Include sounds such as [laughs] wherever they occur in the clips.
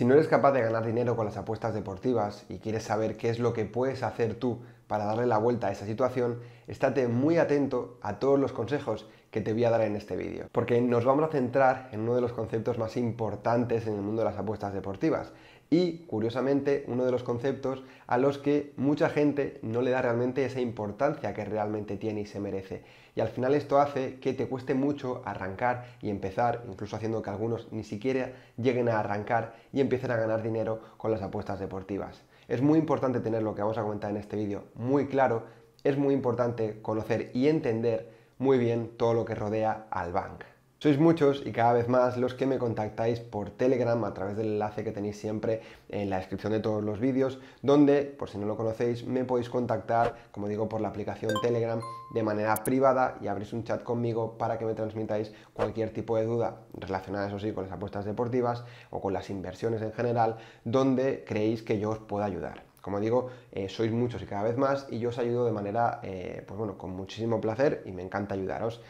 Si no eres capaz de ganar dinero con las apuestas deportivas y quieres saber qué es lo que puedes hacer tú para darle la vuelta a esa situación, estate muy atento a todos los consejos que te voy a dar en este vídeo, porque nos vamos a centrar en uno de los conceptos más importantes en el mundo de las apuestas deportivas y, curiosamente, uno de los conceptos a los que mucha gente no le da realmente esa importancia que realmente tiene y se merece, y al final esto hace que te cueste mucho arrancar y empezar, incluso haciendo que algunos ni siquiera lleguen a arrancar y empiecen a ganar dinero con las apuestas deportivas. Es muy importante tener lo que vamos a comentar en este vídeo muy claro, es muy importante conocer y entender muy bien todo lo que rodea al bank. Sois muchos y cada vez más los que me contactáis por Telegram a través del enlace que tenéis siempre en la descripción de todos los vídeos, donde, por si no lo conocéis, me podéis contactar, como digo, por la aplicación Telegram de manera privada y abrís un chat conmigo para que me transmitáis cualquier tipo de duda relacionada, eso sí, con las apuestas deportivas o con las inversiones en general, donde creéis que yo os pueda ayudar. Como digo, eh, sois muchos y cada vez más y yo os ayudo de manera, eh, pues bueno, con muchísimo placer y me encanta ayudaros.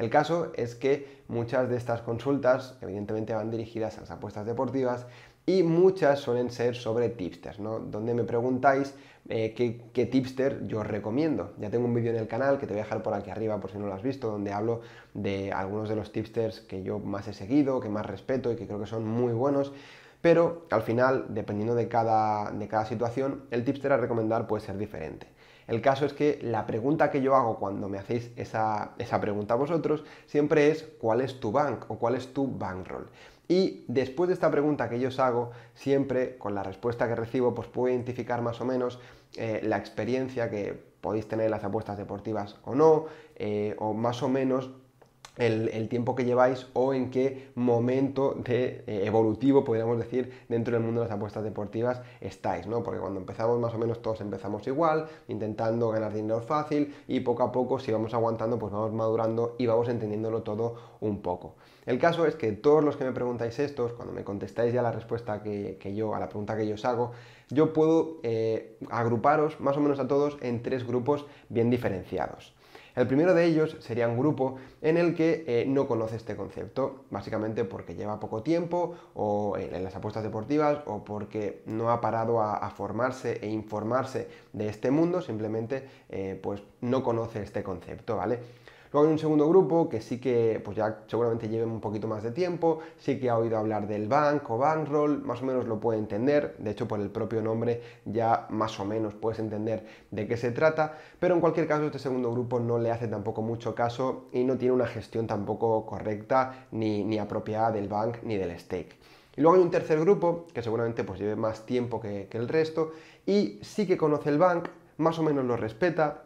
El caso es que muchas de estas consultas evidentemente van dirigidas a las apuestas deportivas y muchas suelen ser sobre tipsters, ¿no? Donde me preguntáis eh, qué, tipster yo os recomiendo. Ya tengo un vídeo en el canal que te voy a dejar por aquí arriba por si no lo has visto, donde hablo de algunos de los tipsters que yo más he seguido, que más respeto y que creo que son muy buenos. Pero al final, dependiendo de cada, de cada situación, el tipster a recomendar puede ser diferente. El caso es que la pregunta que yo hago cuando me hacéis esa, esa pregunta vosotros siempre es ¿cuál es tu bank o cuál es tu bankroll? Y después de esta pregunta que yo os hago, siempre con la respuesta que recibo, pues puedo identificar más o menos eh, la experiencia que podéis tener en las apuestas deportivas o no, eh, o más o menos el, tiempo que lleváis o en qué momento de, eh, evolutivo, podríamos decir, dentro del mundo de las apuestas deportivas estáis, ¿no? Porque cuando empezamos más o menos todos empezamos igual, intentando ganar dinero fácil y poco a poco si vamos aguantando pues vamos madurando y vamos entendiéndolo todo un poco. El caso es que todos los que me preguntáis estos, cuando me contestáis ya la respuesta que, yo, a la pregunta que yo os hago, yo puedo eh, agruparos más o menos a todos en tres grupos bien diferenciados. El primero de ellos sería un grupo en el que eh, no conoce este concepto, básicamente porque lleva poco tiempo o eh, en, las apuestas deportivas o porque no ha parado a, formarse e informarse de este mundo, simplemente eh, pues no conoce este concepto, ¿vale? Luego hay un segundo grupo que sí que pues ya seguramente lleve un poquito más de tiempo, sí que ha oído hablar del bank o bankroll, más o menos lo puede entender, de hecho por el propio nombre ya más o menos puedes entender de qué se trata, pero en cualquier caso este segundo grupo no le hace tampoco mucho caso y no tiene una gestión tampoco correcta ni, apropiada del bank ni del stake. Y luego hay un tercer grupo, que seguramente pues lleve más tiempo que, que el resto, y sí que conoce el bank, más o menos lo respeta,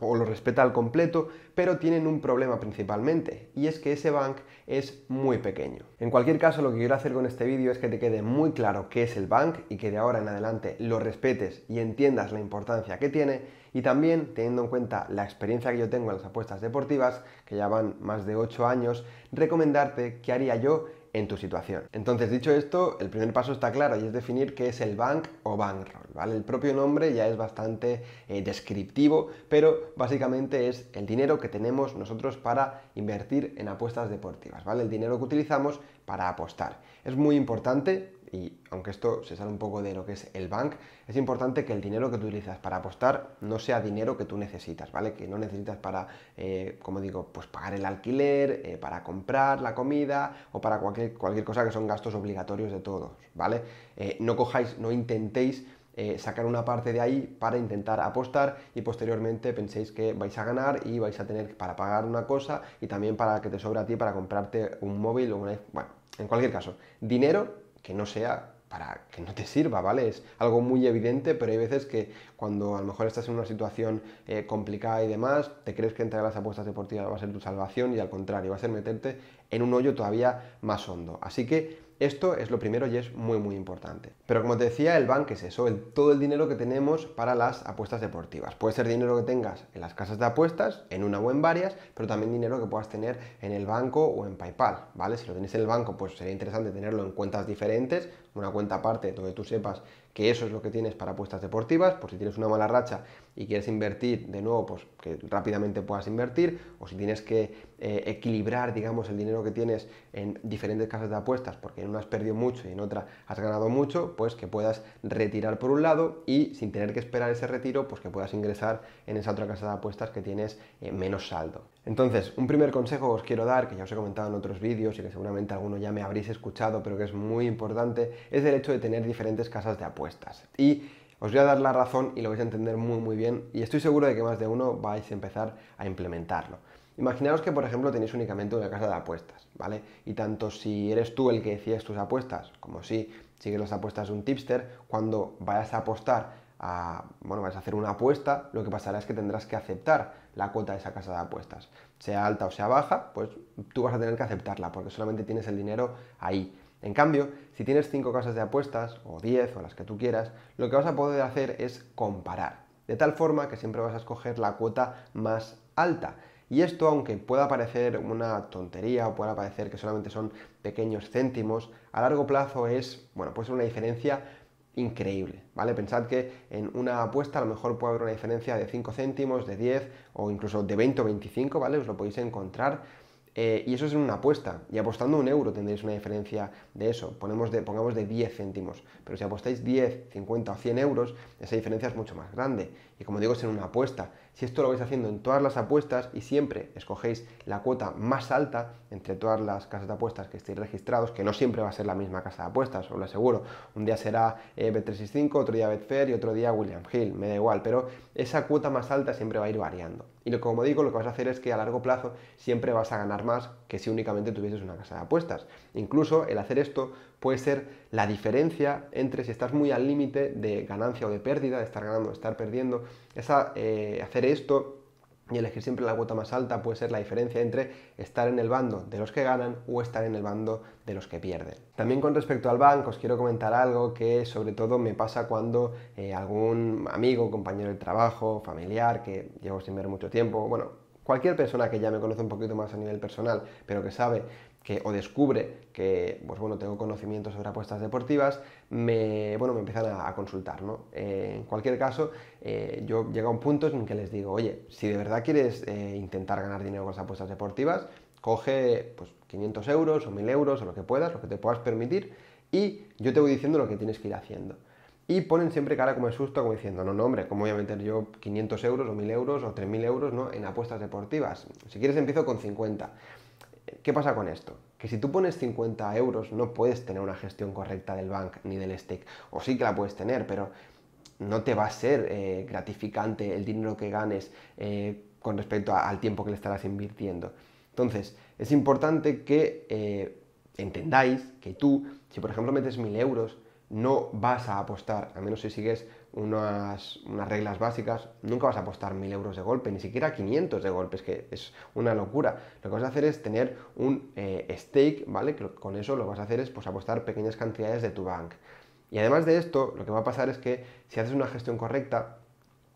o lo respeta al completo, pero tienen un problema principalmente, y es que ese bank es muy pequeño. En cualquier caso, lo que quiero hacer con este vídeo es que te quede muy claro qué es el bank y que de ahora en adelante lo respetes y entiendas la importancia que tiene, y también teniendo en cuenta la experiencia que yo tengo en las apuestas deportivas, que ya van más de 8 años, recomendarte qué haría yo en tu situación. Entonces, dicho esto, el primer paso está claro y es definir qué es el bank o bankroll, ¿vale? El propio nombre ya es bastante eh, descriptivo, pero básicamente es el dinero que tenemos nosotros para invertir en apuestas deportivas, ¿vale? El dinero que utilizamos para apostar. Es muy importante y aunque esto se sale un poco de lo que es el bank, es importante que el dinero que tú utilizas para apostar no sea dinero que tú necesitas, ¿vale? Que no necesitas para, eh, como digo, pues pagar el alquiler, eh, para comprar la comida o para cualquier, cualquier cosa que son gastos obligatorios de todos, ¿vale? Eh, no cojáis, no intentéis sacar una parte de ahí para intentar apostar y posteriormente penséis que vais a ganar y vais a tener para pagar una cosa y también para que te sobra a ti para comprarte un móvil o una... Bueno, en cualquier caso, dinero que no sea para que no te sirva, ¿vale? Es algo muy evidente, pero hay veces que cuando a lo mejor estás en una situación eh, complicada y demás, te crees que entrar a las apuestas deportivas va a ser tu salvación y al contrario, va a ser meterte en un hoyo todavía más hondo. Así que esto es lo primero y es muy muy importante. Pero como te decía, el banco es eso, todo el dinero que tenemos para las apuestas deportivas. Puede ser dinero que tengas en las casas de apuestas, en una o en varias, pero también dinero que puedas tener en el banco o en PayPal, ¿vale? Si lo tienes en el banco, pues sería interesante tenerlo en cuentas diferentes una cuenta aparte donde tú sepas que eso es lo que tienes para apuestas deportivas, por pues si tienes una mala racha y quieres invertir de nuevo, pues que rápidamente puedas invertir, o si tienes que eh, equilibrar, digamos, el dinero que tienes en diferentes casas de apuestas, porque en una has perdido mucho y en otra has ganado mucho, pues que puedas retirar por un lado y sin tener que esperar ese retiro, pues que puedas ingresar en esa otra casa de apuestas que tienes eh, menos saldo. Entonces, un primer consejo os quiero dar, que ya os he comentado en otros vídeos y que seguramente alguno ya me habréis escuchado, pero que es muy importante, es el hecho de tener diferentes casas de apuestas. Y os voy a dar la razón y lo vais a entender muy muy bien y estoy seguro de que más de uno vais a empezar a implementarlo. Imaginaos que, por ejemplo, tenéis únicamente una casa de apuestas, ¿vale? Y tanto si eres tú el que decías tus apuestas, como si sigues las apuestas de un tipster, cuando vayas a apostar a, bueno, vas a hacer una apuesta, lo que pasará es que tendrás que aceptar la cuota de esa casa de apuestas. Sea alta o sea baja, pues tú vas a tener que aceptarla porque solamente tienes el dinero ahí. En cambio, si tienes 5 casas de apuestas, o 10, o las que tú quieras, lo que vas a poder hacer es comparar. De tal forma que siempre vas a escoger la cuota más alta. Y esto, aunque pueda parecer una tontería o pueda parecer que solamente son pequeños céntimos, a largo plazo es, bueno, puede ser una diferencia increíble, ¿vale? Pensad que en una apuesta a lo mejor puede haber una diferencia de 5 céntimos, de 10 o incluso de 20 o 25, ¿vale? Os lo podéis encontrar. Eh, y eso es en una apuesta. Y apostando un euro tendréis una diferencia de eso. Ponemos pongamos de 10 céntimos. Pero si apostáis 10, 50 o 100 euros, esa diferencia es mucho más grande. Y como digo, es en una apuesta. Si esto lo vais haciendo en todas las apuestas y siempre escogéis la cuota más alta entre todas las casas de apuestas que estéis registrados, que no siempre va a ser la misma casa de apuestas, os lo aseguro. Un día será eh, b Bet365, otro día Betfair y otro día William Hill, me da igual, pero esa cuota más alta siempre va a ir variando. Y lo, como digo, lo que vas a hacer es que a largo plazo siempre vas a ganar más que si únicamente tuvieses una casa de apuestas. Incluso el hacer esto puede ser la diferencia entre si estás muy al límite de ganancia o de pérdida, de estar ganando o de estar perdiendo. Eh, hacer esto y elegir siempre la cuota más alta puede ser la diferencia entre estar en el bando de los que ganan o estar en el bando de los que pierden. También con respecto al banco os quiero comentar algo que sobre todo me pasa cuando eh, algún amigo, compañero de trabajo, familiar, que llevo sin ver mucho tiempo, bueno, cualquier persona que ya me conoce un poquito más a nivel personal, pero que sabe que o descubre que, pues bueno, tengo conocimientos sobre apuestas deportivas, me, bueno, me empiezan a, consultar, eh, en cualquier caso, eh, yo llego a un punto en que les digo, oye, si de verdad quieres eh, intentar ganar dinero con las apuestas deportivas, coge pues 500 euros o 1000 euros o lo que puedas, lo que te puedas permitir, y yo te voy diciendo lo que tienes que ir haciendo y ponen siempre cara como el susto, como diciendo, no, no, hombre, ¿cómo voy a meter yo 500 euros o 1000 euros o 3000 euros ¿no? en apuestas deportivas? Si quieres empiezo con 50. ¿Qué pasa con esto? Que si tú pones 50 euros no puedes tener una gestión correcta del bank ni del stake, o sí que la puedes tener, pero no te va a ser eh, gratificante el dinero que ganes eh, con respecto al tiempo que le estarás invirtiendo. Entonces, es importante que eh, entendáis que tú, si por ejemplo metes 1000 euros, no vas a apostar, a menos si sigues unas, unas, reglas básicas, nunca vas a apostar 1000 euros de golpe, ni siquiera 500 de golpe, es que es una locura. Lo que vas a hacer es tener un eh, stake, ¿vale? con eso lo vas a hacer es pues, apostar pequeñas cantidades de tu bank. Y además de esto, lo que va a pasar es que si haces una gestión correcta,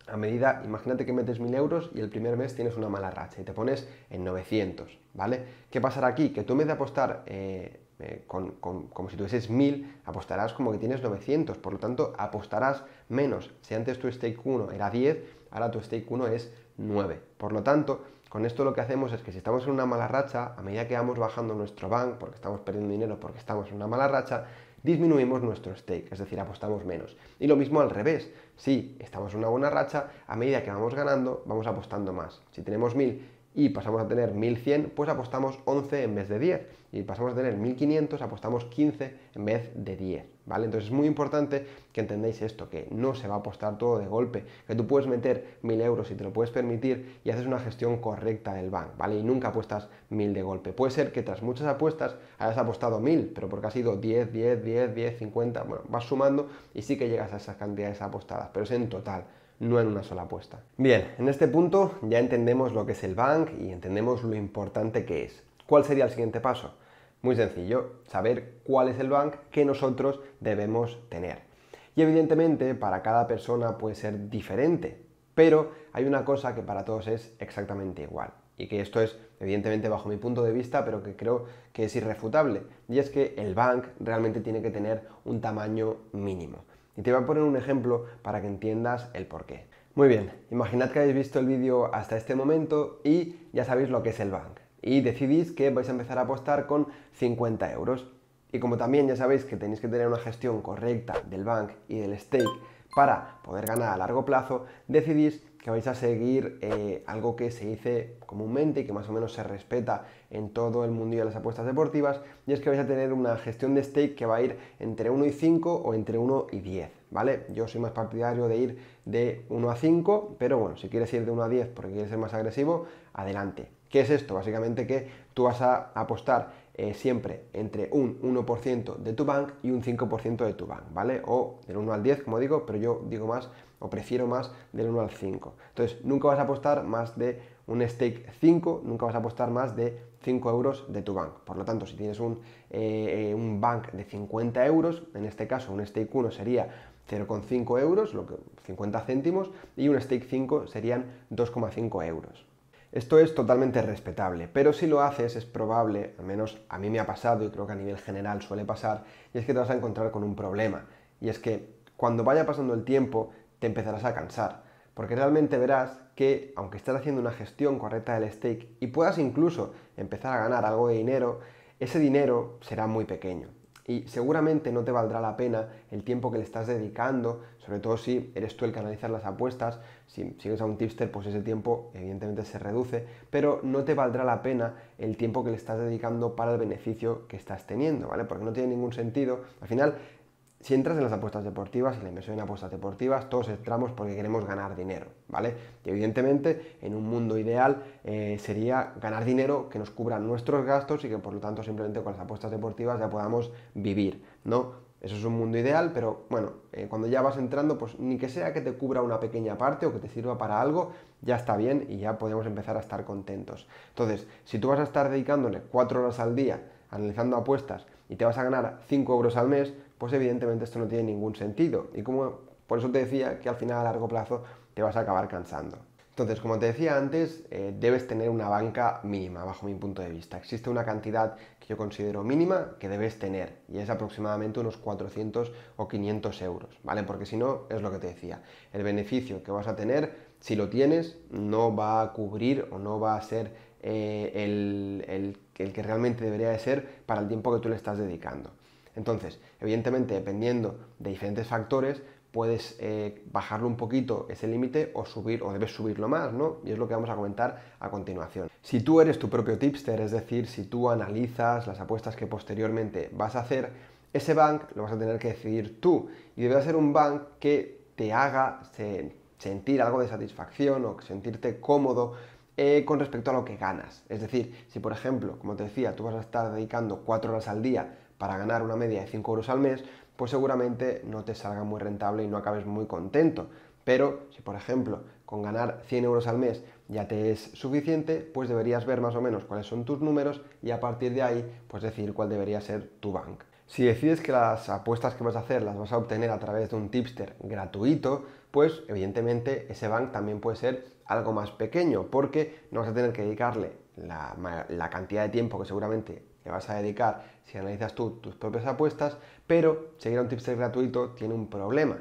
a medida, imagínate que metes 1000 euros y el primer mes tienes una mala racha y te pones en 900, ¿vale? ¿Qué pasará aquí? Que tú en vez de apostar eh, eh, con, como si tuvieses 1000, apostarás como que tienes 900, por lo tanto apostarás menos. Si antes tu stake 1 era 10, ahora tu stake 1 es 9. Por lo tanto, con esto lo que hacemos es que si estamos en una mala racha, a medida que vamos bajando nuestro bank, porque estamos perdiendo dinero, porque estamos en una mala racha, disminuimos nuestro stake, es decir, apostamos menos. Y lo mismo al revés, si estamos en una buena racha, a medida que vamos ganando, vamos apostando más. Si tenemos 1000 y pasamos a tener 1100, pues apostamos 11 en vez de 10. Y pasamos a tener 1500, apostamos 15 en vez de 10. ¿Vale? Entonces es muy importante que entendáis esto, que no se va a apostar todo de golpe, que tú puedes meter 1000 euros si te lo puedes permitir y haces una gestión correcta del bank, ¿vale? Y nunca apuestas 1000 de golpe. Puede ser que tras muchas apuestas hayas apostado 1000, pero porque ha sido 10, 10, 10, 10, 50, bueno, vas sumando y sí que llegas a esas cantidades apostadas, pero es en total no en una sola apuesta. Bien, en este punto ya entendemos lo que es el bank y entendemos lo importante que es. ¿Cuál sería el siguiente paso? Muy sencillo, saber cuál es el bank que nosotros debemos tener. Y evidentemente para cada persona puede ser diferente, pero hay una cosa que para todos es exactamente igual y que esto es evidentemente bajo mi punto de vista, pero que creo que es irrefutable, y es que el bank realmente tiene que tener un tamaño mínimo. Y te voy a poner un ejemplo para que entiendas el porqué. Muy bien, imaginad que habéis visto el vídeo hasta este momento y ya sabéis lo que es el bank. Y decidís que vais a empezar a apostar con 50 euros. Y como también ya sabéis que tenéis que tener una gestión correcta del bank y del stake para poder ganar a largo plazo, decidís que vais a seguir eh, algo que se dice comúnmente y que más o menos se respeta en todo el mundo de las apuestas deportivas, y es que vais a tener una gestión de stake que va a ir entre 1 y 5 o entre 1 y 10, ¿vale? Yo soy más partidario de ir de 1 a 5, pero bueno, si quieres ir de 1 a 10 porque quieres ser más agresivo, adelante. ¿Qué es esto? Básicamente que tú vas a apostar eh, siempre entre un 1% de tu bank y un 5% de tu bank, ¿vale? O del 1 al 10, como digo, pero yo digo más o prefiero más del 1 al 5. Entonces, nunca vas a apostar más de un stake 5, nunca vas a apostar más de 5 euros de tu bank. Por lo tanto, si tienes un, eh, eh, un bank de 50 euros, en este caso un stake 1 sería 0,5 euros, lo que, 50 céntimos, y un stake 5 serían 2,5 euros. Esto es totalmente respetable, pero si lo haces es probable, al menos a mí me ha pasado y creo que a nivel general suele pasar, y es que te vas a encontrar con un problema. Y es que cuando vaya pasando el tiempo te empezarás a cansar, porque realmente verás que aunque estés haciendo una gestión correcta del stake y puedas incluso empezar a ganar algo de dinero, ese dinero será muy pequeño y seguramente no te valdrá la pena el tiempo que le estás dedicando, sobre todo si eres tú el que analizas las apuestas, si sigues a un tipster pues ese tiempo evidentemente se reduce, pero no te valdrá la pena el tiempo que le estás dedicando para el beneficio que estás teniendo, ¿vale? Porque no tiene ningún sentido, al final si entras en las apuestas deportivas, y la inversión en apuestas deportivas, todos entramos porque queremos ganar dinero, ¿vale? Y evidentemente, en un mundo ideal eh, sería ganar dinero que nos cubra nuestros gastos y que por lo tanto simplemente con las apuestas deportivas ya podamos vivir, ¿no? Eso es un mundo ideal, pero bueno, eh, cuando ya vas entrando, pues ni que sea que te cubra una pequeña parte o que te sirva para algo, ya está bien y ya podemos empezar a estar contentos. Entonces, si tú vas a estar dedicándole 4 horas al día analizando apuestas y te vas a ganar 5 euros al mes, pues evidentemente esto no tiene ningún sentido. Y como por eso te decía que al final a largo plazo te vas a acabar cansando. Entonces, como te decía antes, eh, debes tener una banca mínima, bajo mi punto de vista. Existe una cantidad que yo considero mínima que debes tener, y es aproximadamente unos 400 o 500 euros, ¿vale? Porque si no, es lo que te decía, el beneficio que vas a tener, si lo tienes, no va a cubrir o no va a ser eh, el, el que realmente debería de ser para el tiempo que tú le estás dedicando. Entonces, evidentemente, dependiendo de diferentes factores, puedes eh, bajarlo un poquito ese límite o subir o debes subirlo más, ¿no? Y es lo que vamos a comentar a continuación. Si tú eres tu propio tipster, es decir, si tú analizas las apuestas que posteriormente vas a hacer, ese bank lo vas a tener que decidir tú y debe ser un bank que te haga sentir algo de satisfacción o sentirte cómodo eh, con respecto a lo que ganas. Es decir, si por ejemplo, como te decía, tú vas a estar dedicando cuatro horas al día para ganar una media de 5 euros al mes, pues seguramente no te salga muy rentable y no acabes muy contento. Pero si, por ejemplo, con ganar 100 euros al mes ya te es suficiente, pues deberías ver más o menos cuáles son tus números y a partir de ahí, pues decir cuál debería ser tu bank. Si decides que las apuestas que vas a hacer las vas a obtener a través de un tipster gratuito, pues evidentemente ese bank también puede ser algo más pequeño, porque no vas a tener que dedicarle la cantidad de tiempo que seguramente le vas a dedicar si analizas tú tus propias apuestas, pero seguir a un tipster gratuito tiene un problema.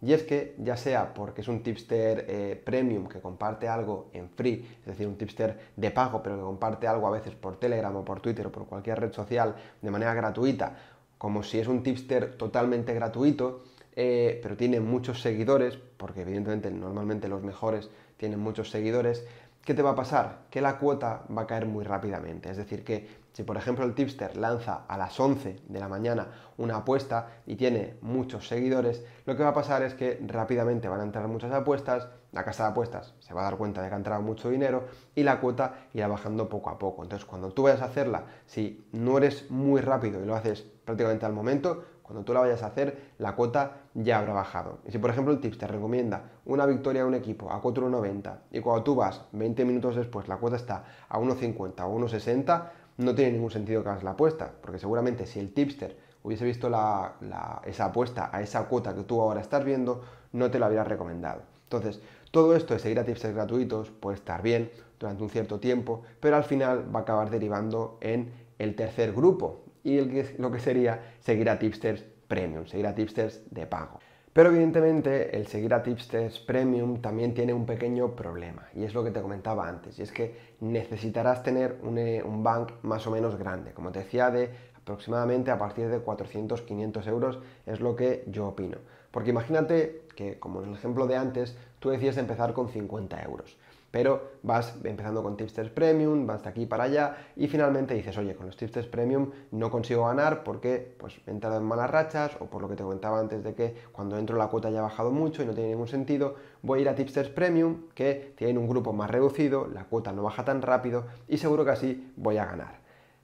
Y es que ya sea porque es un tipster eh, premium que comparte algo en free, es decir, un tipster de pago, pero que comparte algo a veces por Telegram o por Twitter o por cualquier red social de manera gratuita, como si es un tipster totalmente gratuito, eh, pero tiene muchos seguidores, porque evidentemente normalmente los mejores tienen muchos seguidores, ¿qué te va a pasar? Que la cuota va a caer muy rápidamente. Es decir, que si por ejemplo el tipster lanza a las 11 de la mañana una apuesta y tiene muchos seguidores, lo que va a pasar es que rápidamente van a entrar muchas apuestas, la casa de apuestas se va a dar cuenta de que ha entrado mucho dinero y la cuota irá bajando poco a poco. Entonces cuando tú vayas a hacerla, si no eres muy rápido y lo haces prácticamente al momento, cuando tú la vayas a hacer, la cuota ya habrá bajado. Y si, por ejemplo, el tipster recomienda una victoria a un equipo a 4,90 y cuando tú vas 20 minutos después la cuota está a 1,50 o 1,60, no tiene ningún sentido que hagas la apuesta, porque seguramente si el tipster hubiese visto esa apuesta a esa cuota que tú ahora estás viendo, no te la hubiera recomendado. Entonces, todo esto de seguir a tipsters gratuitos puede estar bien durante un cierto tiempo, pero al final va a acabar derivando en el tercer grupo, y lo que sería seguir a tipsters premium, seguir a tipsters de pago. Pero evidentemente el seguir a tipsters premium también tiene un pequeño problema y es lo que te comentaba antes y es que necesitarás tener un, eh, bank más o menos grande, como te decía, de aproximadamente a partir de 400-500 euros es lo que yo opino. Porque imagínate que, como en el ejemplo de antes, tú decías empezar con 50 euros pero vas empezando con tipsters premium, vas de aquí para allá y finalmente dices, oye, con los tipsters premium no consigo ganar porque pues he entrado en malas rachas o por lo que te comentaba antes de que cuando entro la cuota haya bajado mucho y no tiene ningún sentido, voy a ir a tipsters premium que tienen un grupo más reducido, la cuota no baja tan rápido y seguro que así voy a ganar.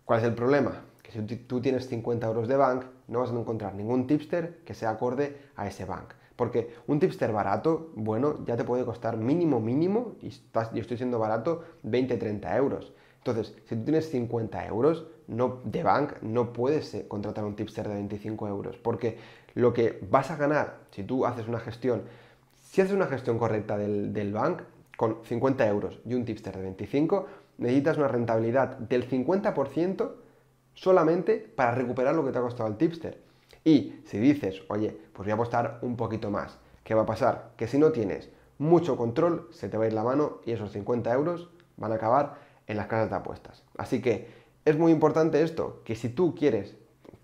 ¿Cuál es el problema? Que si tú tienes 50 euros de bank, no vas a encontrar ningún tipster que sea acorde a ese bank. Porque un tipster barato, bueno, ya te puede costar mínimo, mínimo, y, yo estoy siendo barato, 20, 30 euros. Entonces, si tú tienes 50 euros no, de bank, no puedes eh, contratar un tipster de 25 euros, porque lo que vas a ganar si tú haces una gestión, si haces una gestión correcta del, del bank, con 50 euros y un tipster de 25, necesitas una rentabilidad del 50% solamente para recuperar lo que te ha costado el tipster. Y si dices, oye, pues voy a apostar un poquito más, ¿qué va a pasar? Que si no tienes mucho control, se te va a ir la mano y esos 50 euros van a acabar en las casas de apuestas. Así que es muy importante esto, que si tú quieres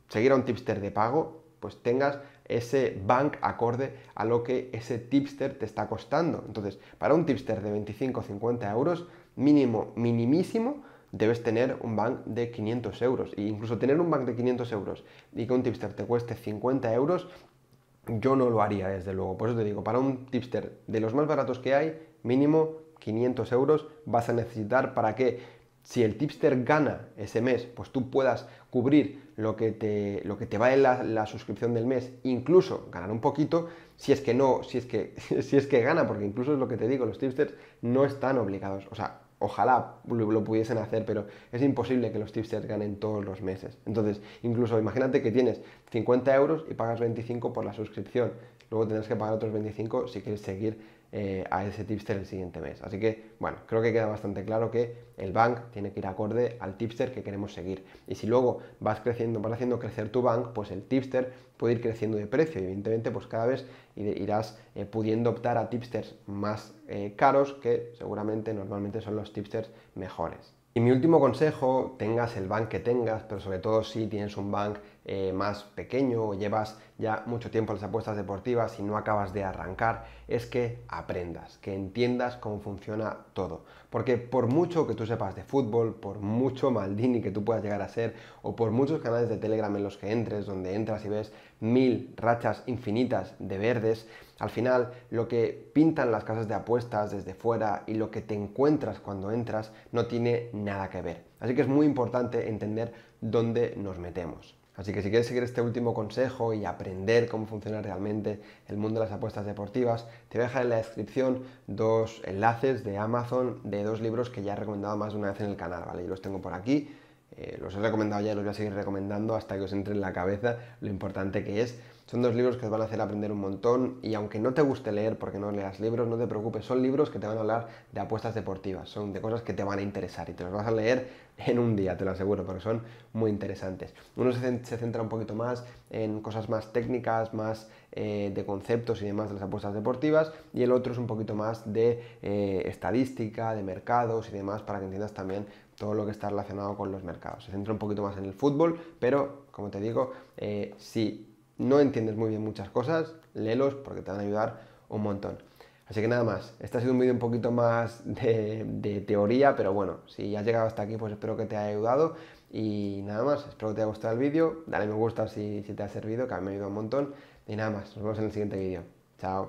seguir a un tipster de pago, pues tengas ese bank acorde a lo que ese tipster te está costando. Entonces, para un tipster de 25 o 50 euros, mínimo, minimísimo, debes tener un bank de 500 euros. E incluso tener un bank de 500 euros y que un tipster te cueste 50 euros, yo no lo haría, desde luego. Por eso te digo, para un tipster de los más baratos que hay, mínimo 500 euros vas a necesitar para que si el tipster gana ese mes, pues tú puedas cubrir lo que te, lo que te vale la, la, suscripción del mes, incluso ganar un poquito, si es que no, si es que, [laughs] si es que gana, porque incluso es lo que te digo, los tipsters no están obligados. O sea, ojalá lo, pudiesen hacer, pero es imposible que los tipsters ganen todos los meses. Entonces, incluso imagínate que tienes 50 euros y pagas 25 por la suscripción, luego tendrás que pagar otros 25 si quieres seguir eh, a ese tipster el siguiente mes. Así que, bueno, creo que queda bastante claro que el bank tiene que ir acorde al tipster que queremos seguir. Y si luego vas creciendo, vas haciendo crecer tu bank, pues el tipster puede ir creciendo de precio. Y evidentemente, pues cada vez irás eh, pudiendo optar a tipsters más eh, caros que seguramente normalmente son los tipsters mejores. Y mi último consejo, tengas el bank que tengas, pero sobre todo si tienes un bank eh, más pequeño o llevas ya mucho tiempo las apuestas deportivas y no acabas de arrancar, es que aprendas, que entiendas cómo funciona todo. Porque por mucho que tú sepas de fútbol, por mucho Maldini que tú puedas llegar a ser, o por muchos canales de Telegram en los que entres, donde entras y ves mil rachas infinitas de verdes, al final lo que pintan las casas de apuestas desde fuera y lo que te encuentras cuando entras no tiene nada que ver. Así que es muy importante entender dónde nos metemos. Así que si quieres seguir este último consejo y aprender cómo funciona realmente el mundo de las apuestas deportivas, te voy a dejar en la descripción dos enlaces de Amazon de dos libros que ya he recomendado más de una vez en el canal, ¿vale? Y los tengo por aquí, eh, los he recomendado ya y los voy a seguir recomendando hasta que os entre en la cabeza lo importante que es son dos libros que te van a hacer aprender un montón y aunque no te guste leer porque no leas libros, no te preocupes, son libros que te van a hablar de apuestas deportivas, son de cosas que te van a interesar y te las vas a leer en un día, te lo aseguro, porque son muy interesantes. Uno se, centra un poquito más en cosas más técnicas, más eh, de conceptos y demás de las apuestas deportivas y el otro es un poquito más de eh, estadística, de mercados y demás para que entiendas también todo lo que está relacionado con los mercados. Se centra un poquito más en el fútbol, pero como te digo, eh, sí no entiendes muy bien muchas cosas, léelos porque te van a ayudar un montón. Así que nada más, este ha sido un vídeo un poquito más de, teoría, pero bueno, si has llegado hasta aquí, pues espero que te haya ayudado. Y nada más, espero que te haya gustado el vídeo, dale me gusta si, te ha servido, que a mí me ha ayudado un montón. Y nada más, nos vemos en el siguiente vídeo. Chao.